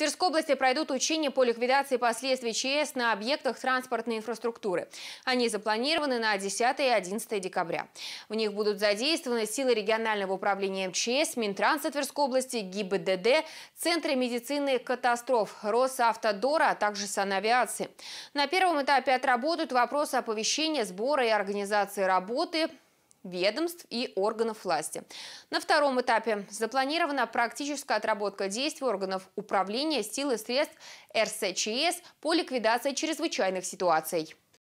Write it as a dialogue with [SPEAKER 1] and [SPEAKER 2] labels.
[SPEAKER 1] Тверской области пройдут учения по ликвидации последствий ЧС на объектах транспортной инфраструктуры. Они запланированы на 10 и 11 декабря. В них будут задействованы силы регионального управления МЧС, Минтранса Тверской области, ГИБДД, Центры медицины катастроф, Росавтодора, а также санавиации. На первом этапе отработают вопросы оповещения, сбора и организации работы, ведомств и органов власти. На втором этапе запланирована практическая отработка действий органов управления, сил и средств РСЧС по ликвидации чрезвычайных ситуаций.